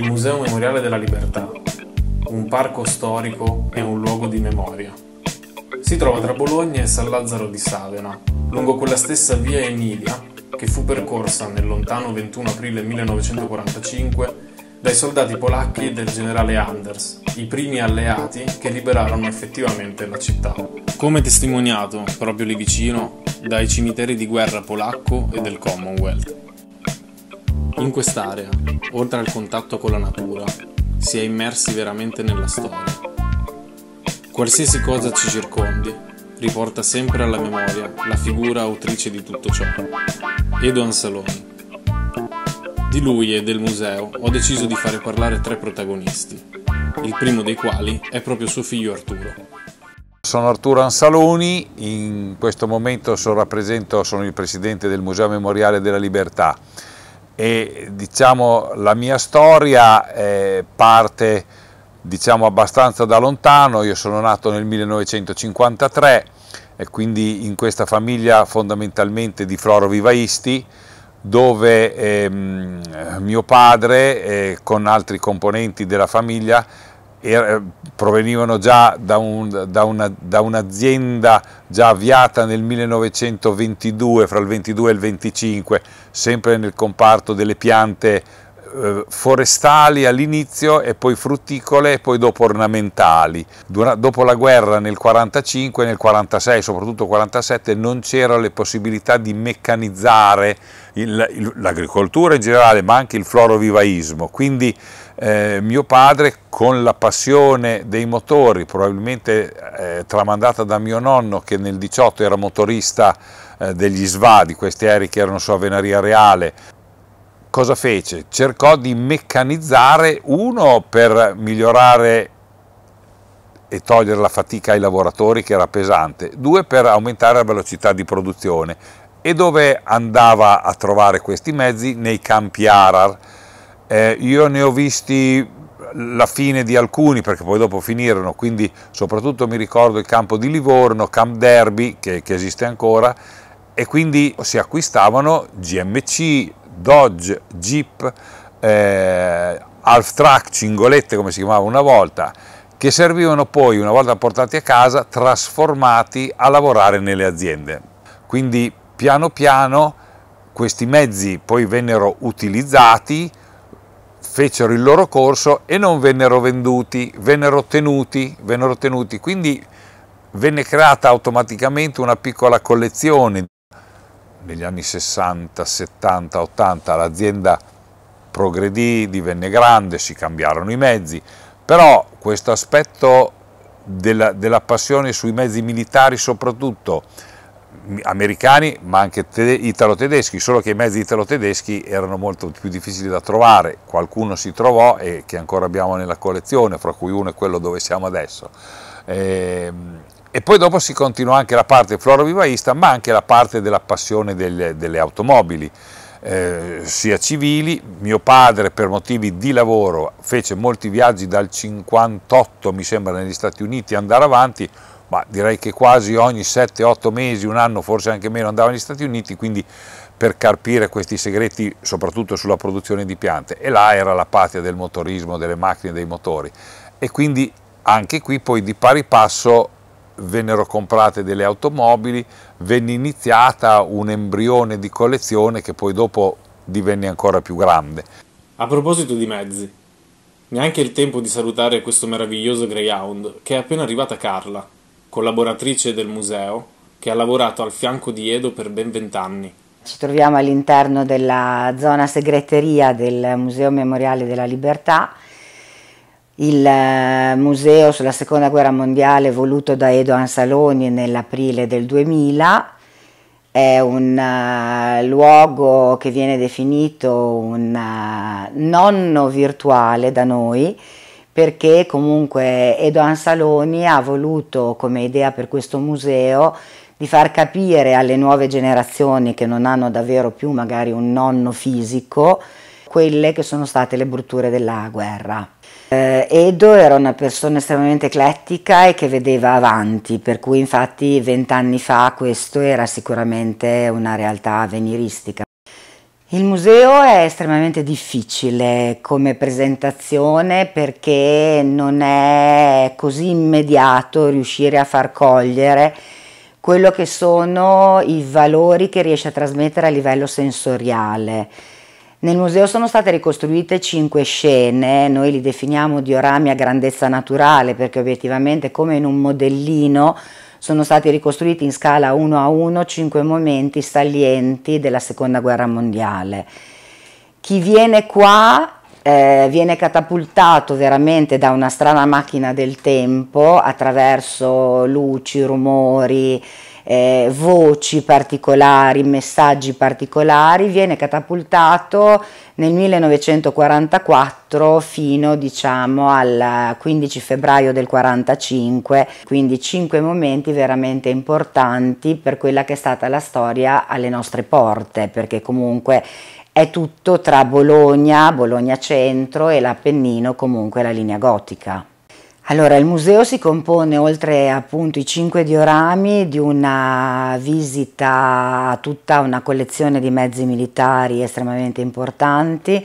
il Museo Memoriale della Libertà, un parco storico e un luogo di memoria. Si trova tra Bologna e San Lazzaro di Savena, lungo quella stessa via Emilia che fu percorsa nel lontano 21 aprile 1945 dai soldati polacchi del generale Anders, i primi alleati che liberarono effettivamente la città. Come testimoniato, proprio lì vicino, dai cimiteri di guerra polacco e del Commonwealth. In quest'area, oltre al contatto con la natura, si è immersi veramente nella storia. Qualsiasi cosa ci circondi riporta sempre alla memoria la figura autrice di tutto ciò, Edo Ansaloni. Di lui e del museo ho deciso di fare parlare tre protagonisti, il primo dei quali è proprio suo figlio Arturo. Sono Arturo Ansaloni, in questo momento sono, sono il presidente del Museo Memoriale della Libertà e diciamo, la mia storia eh, parte diciamo, abbastanza da lontano, io sono nato nel 1953 e quindi in questa famiglia fondamentalmente di floro florovivaisti dove ehm, mio padre eh, con altri componenti della famiglia era, eh, provenivano già da, un, da un'azienda già avviata nel 1922, fra il 22 e il 25, sempre nel comparto delle piante eh, forestali all'inizio e poi frutticole e poi dopo ornamentali. Dura, dopo la guerra nel 1945, nel 1946, soprattutto nel 1947, non c'erano le possibilità di meccanizzare l'agricoltura in generale, ma anche il florovivaismo. Quindi eh, mio padre con la passione dei motori, probabilmente eh, tramandata da mio nonno che nel 18 era motorista eh, degli SVA, di questi aerei che erano su Avenaria Reale, cosa fece? Cercò di meccanizzare uno per migliorare e togliere la fatica ai lavoratori che era pesante, due per aumentare la velocità di produzione e dove andava a trovare questi mezzi? Nei campi Arar, eh, io ne ho visti la fine di alcuni perché poi dopo finirono, quindi soprattutto mi ricordo il campo di Livorno, Camp Derby che, che esiste ancora e quindi si acquistavano GMC, Dodge, Jeep, eh, half track, cingolette come si chiamava una volta, che servivano poi una volta portati a casa trasformati a lavorare nelle aziende. Quindi piano piano questi mezzi poi vennero utilizzati fecero il loro corso e non vennero venduti, vennero tenuti, vennero tenuti. quindi venne creata automaticamente una piccola collezione. Negli anni 60, 70, 80 l'azienda progredì, divenne grande, si cambiarono i mezzi, però questo aspetto della, della passione sui mezzi militari soprattutto, americani ma anche italo-tedeschi, solo che i mezzi italo-tedeschi erano molto più difficili da trovare, qualcuno si trovò e che ancora abbiamo nella collezione, fra cui uno è quello dove siamo adesso. E, ehm, e poi dopo si continua anche la parte florovivaista, ma anche la parte della passione delle, delle automobili. Eh, sia civili, mio padre per motivi di lavoro fece molti viaggi dal 58 mi sembra negli Stati Uniti andare avanti ma direi che quasi ogni 7-8 mesi, un anno, forse anche meno, andava negli Stati Uniti, quindi per carpire questi segreti soprattutto sulla produzione di piante e là era la patria del motorismo, delle macchine, dei motori e quindi anche qui poi di pari passo vennero comprate delle automobili, venne iniziata un embrione di collezione che poi dopo divenne ancora più grande. A proposito di mezzi, neanche il tempo di salutare questo meraviglioso Greyhound che è appena arrivata Carla, collaboratrice del museo, che ha lavorato al fianco di Edo per ben vent'anni. Ci troviamo all'interno della zona segreteria del Museo Memoriale della Libertà, il eh, museo sulla seconda guerra mondiale voluto da Edo Ansaloni nell'aprile del 2000. È un eh, luogo che viene definito un eh, nonno virtuale da noi, perché comunque Edo Ansaloni ha voluto come idea per questo museo di far capire alle nuove generazioni che non hanno davvero più magari un nonno fisico quelle che sono state le brutture della guerra. Eh, Edo era una persona estremamente eclettica e che vedeva avanti, per cui infatti vent'anni fa questo era sicuramente una realtà avveniristica. Il museo è estremamente difficile come presentazione perché non è così immediato riuscire a far cogliere quello che sono i valori che riesce a trasmettere a livello sensoriale. Nel museo sono state ricostruite cinque scene, noi li definiamo diorami a grandezza naturale perché obiettivamente come in un modellino sono stati ricostruiti in scala 1 a 1 cinque momenti salienti della seconda guerra mondiale. Chi viene qua eh, viene catapultato veramente da una strana macchina del tempo attraverso luci, rumori, eh, voci particolari, messaggi particolari, viene catapultato nel 1944 fino diciamo al 15 febbraio del 45, quindi cinque momenti veramente importanti per quella che è stata la storia alle nostre porte, perché comunque è tutto tra Bologna, Bologna Centro e l'Appennino, comunque la linea gotica. Allora, il museo si compone, oltre appunto i cinque diorami, di una visita a tutta una collezione di mezzi militari estremamente importanti.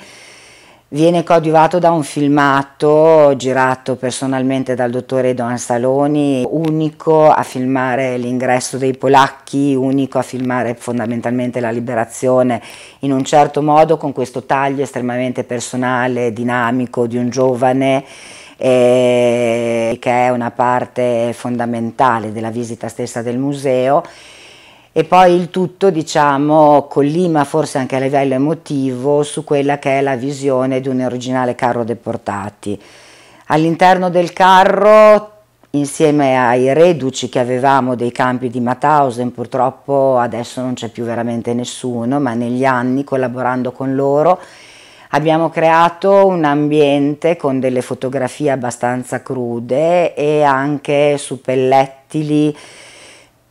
Viene coadiuvato da un filmato girato personalmente dal dottore Don Saloni, unico a filmare l'ingresso dei polacchi, unico a filmare fondamentalmente la liberazione in un certo modo con questo taglio estremamente personale, dinamico di un giovane eh, che è una parte fondamentale della visita stessa del museo e poi il tutto diciamo collima forse anche a livello emotivo su quella che è la visione di un originale carro deportati. All'interno del carro insieme ai reduci che avevamo dei campi di Mauthausen, purtroppo adesso non c'è più veramente nessuno, ma negli anni collaborando con loro Abbiamo creato un ambiente con delle fotografie abbastanza crude e anche su pellettili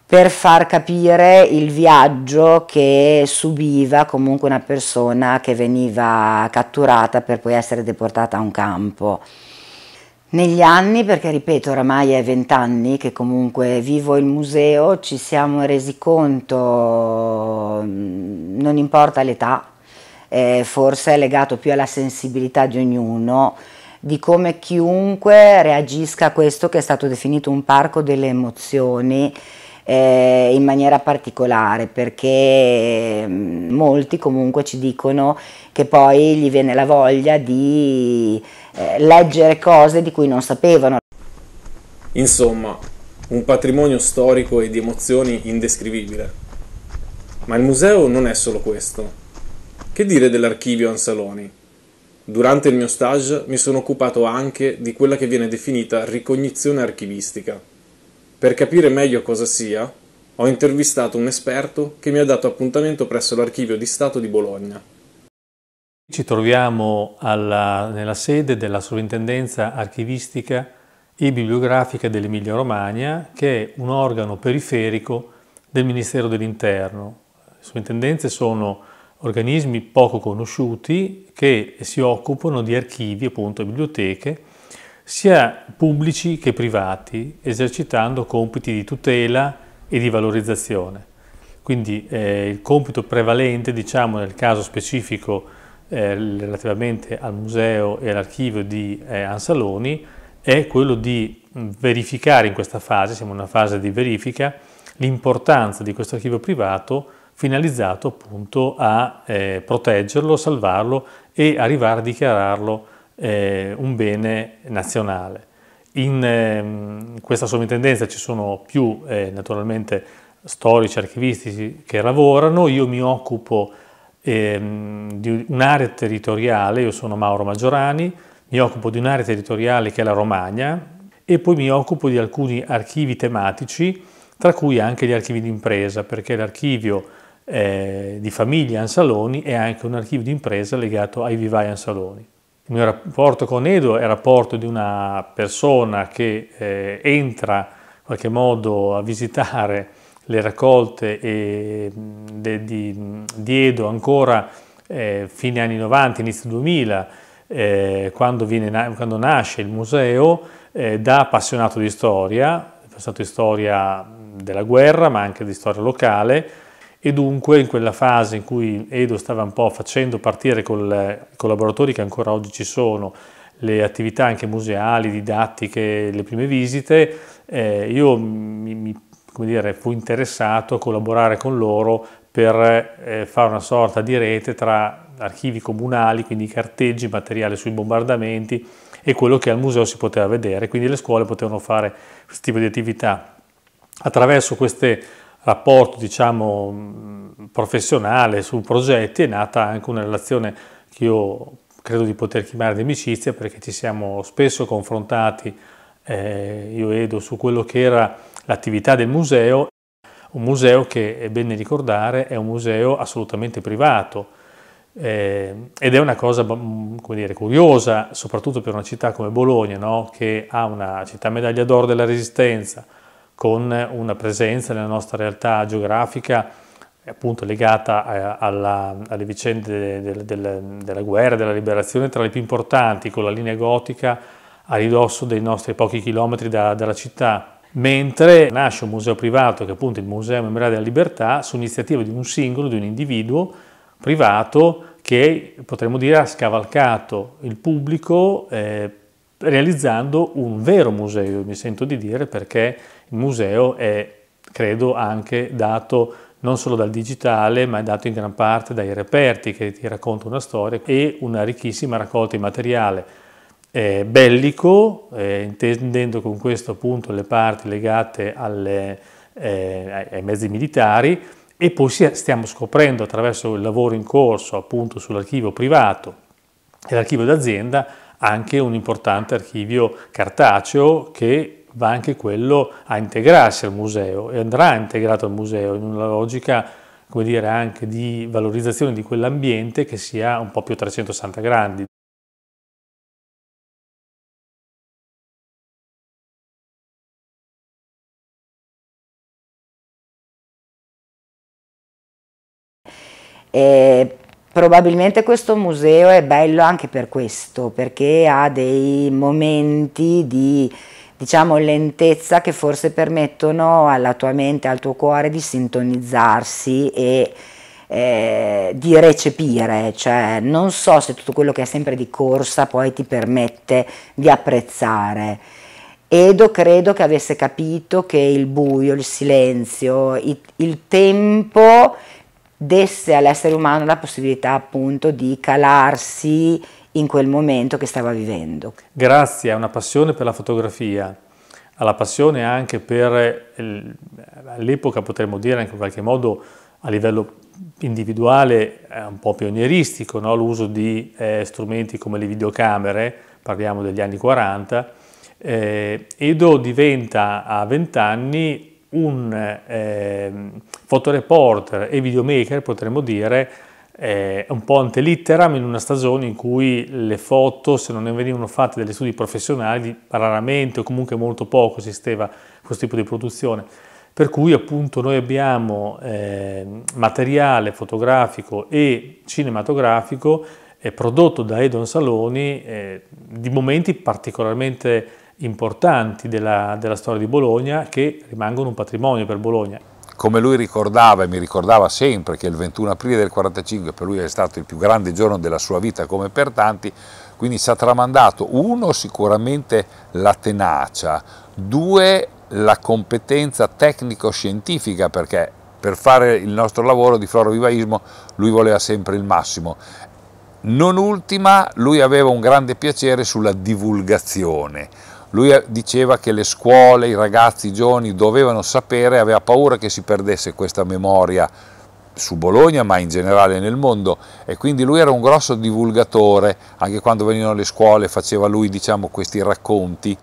per far capire il viaggio che subiva comunque una persona che veniva catturata per poi essere deportata a un campo. Negli anni, perché ripeto oramai è vent'anni che comunque vivo il museo, ci siamo resi conto, mm, non importa l'età, eh, forse è legato più alla sensibilità di ognuno, di come chiunque reagisca a questo che è stato definito un parco delle emozioni eh, in maniera particolare, perché mm, molti comunque ci dicono che poi gli viene la voglia di eh, leggere cose di cui non sapevano. Insomma, un patrimonio storico e di emozioni indescrivibile. Ma il museo non è solo questo. Che dire dell'archivio Ansaloni? Durante il mio stage mi sono occupato anche di quella che viene definita ricognizione archivistica. Per capire meglio cosa sia, ho intervistato un esperto che mi ha dato appuntamento presso l'Archivio di Stato di Bologna. Ci troviamo alla, nella sede della Sovrintendenza Archivistica e Bibliografica dell'Emilia Romagna, che è un organo periferico del Ministero dell'Interno. Le sovrintendenze sono organismi poco conosciuti che si occupano di archivi, appunto, biblioteche, sia pubblici che privati, esercitando compiti di tutela e di valorizzazione. Quindi eh, il compito prevalente, diciamo nel caso specifico eh, relativamente al museo e all'archivio di eh, Ansaloni, è quello di mm, verificare in questa fase, siamo in una fase di verifica, l'importanza di questo archivio privato finalizzato appunto a eh, proteggerlo, salvarlo e arrivare a dichiararlo eh, un bene nazionale. In, eh, questa sovrintendenza ci sono più eh, naturalmente storici, archivistici che lavorano, io mi occupo ehm, di un'area territoriale, io sono Mauro Maggiorani, mi occupo di un'area territoriale che è la Romagna e poi mi occupo di alcuni archivi tematici, tra cui anche gli archivi d'impresa, perché l'archivio eh, di famiglia Ansaloni e anche un archivio di impresa legato ai vivai Ansaloni. Il mio rapporto con Edo è il rapporto di una persona che eh, entra in qualche modo a visitare le raccolte e, de, di, di, Edo ancora eh, fine anni 90, inizio 2000, eh, quando, viene, quando, nasce il museo, eh, da appassionato di storia, appassionato di storia della guerra ma anche di storia locale, e dunque in quella fase in cui Edo stava un po' facendo partire con i collaboratori che ancora oggi ci sono le attività anche museali, didattiche, le prime visite, eh, io mi, mi, come dire, fui interessato a collaborare con loro per eh, fare una sorta di rete tra archivi comunali, quindi carteggi, materiale sui bombardamenti e quello che al museo si poteva vedere, quindi le scuole potevano fare questo tipo di attività. Attraverso queste rapporto diciamo, professionale su progetti è nata anche una relazione che io credo di poter chiamare di amicizia perché ci siamo spesso confrontati eh, io vedo su quello che era l'attività del museo, un museo che è bene ricordare è un museo assolutamente privato eh, ed è una cosa boh, dire, curiosa soprattutto per una città come Bologna no? che ha una città medaglia d'oro della resistenza, con una presenza nella nostra realtà geografica eh, appunto legata eh, alla, alle vicende del, del, della guerra, della liberazione, tra le più importanti, con la linea gotica a ridosso dei nostri pochi chilometri da, dalla città. Mentre nasce un museo privato, che è appunto il Museo Memoriale della Libertà, su iniziativa di un singolo, di un individuo privato che potremmo dire ha scavalcato il pubblico eh, realizzando un vero museo, mi sento di dire, perché museo è, credo, anche dato non solo dal digitale, ma è dato in gran parte dai reperti che ti raccontano una storia e una ricchissima raccolta di materiale eh, bellico, eh, intendendo con questo appunto le parti legate alle, eh, ai mezzi militari e poi stiamo scoprendo attraverso il lavoro in corso appunto sull'archivio privato e l'archivio d'azienda anche un importante archivio cartaceo che va anche quello a integrarsi al museo e andrà integrato al museo in una logica come dire, anche di valorizzazione di quell'ambiente che sia un po' più 360 gradi. E probabilmente questo museo è bello anche per questo, perché ha dei momenti di diciamo lentezza che forse permettono alla tua mente, al tuo cuore di sintonizzarsi e eh, di recepire, cioè non so se tutto quello che è sempre di corsa poi ti permette di apprezzare. Edo credo che avesse capito che il buio, il silenzio, il, il tempo desse all'essere umano la possibilità appunto di calarsi in quel momento che stava vivendo. Grazie a una passione per la fotografia, alla passione anche per all'epoca potremmo dire anche in qualche modo a livello individuale eh, un po' pionieristico, no? l'uso di eh, strumenti come le videocamere, parliamo degli anni 40, eh, Edo diventa a 20 anni un eh, fotoreporter ehm, e videomaker, potremmo dire, eh, un po' antelitteram in una stagione in cui le foto, se non ne venivano fatte degli studi professionali, raramente o comunque molto poco esisteva questo tipo di produzione. Per cui appunto noi abbiamo eh, materiale fotografico e cinematografico eh, prodotto da Edon Saloni eh, di momenti particolarmente importanti della, della storia di Bologna che rimangono un patrimonio per Bologna come lui ricordava e mi ricordava sempre che il 21 aprile del 1945 per lui è stato il più grande giorno della sua vita come per tanti, quindi ci ha tramandato uno sicuramente la tenacia, due la competenza tecnico-scientifica perché per fare il nostro lavoro di florovivaismo lui voleva sempre il massimo. Non ultima, lui aveva un grande piacere sulla divulgazione lui eh, diceva che le scuole, i ragazzi, i giovani dovevano sapere, aveva paura che si perdesse questa memoria su Bologna ma in generale nel mondo e quindi lui era un grosso divulgatore, anche quando venivano le scuole faceva lui diciamo, questi racconti.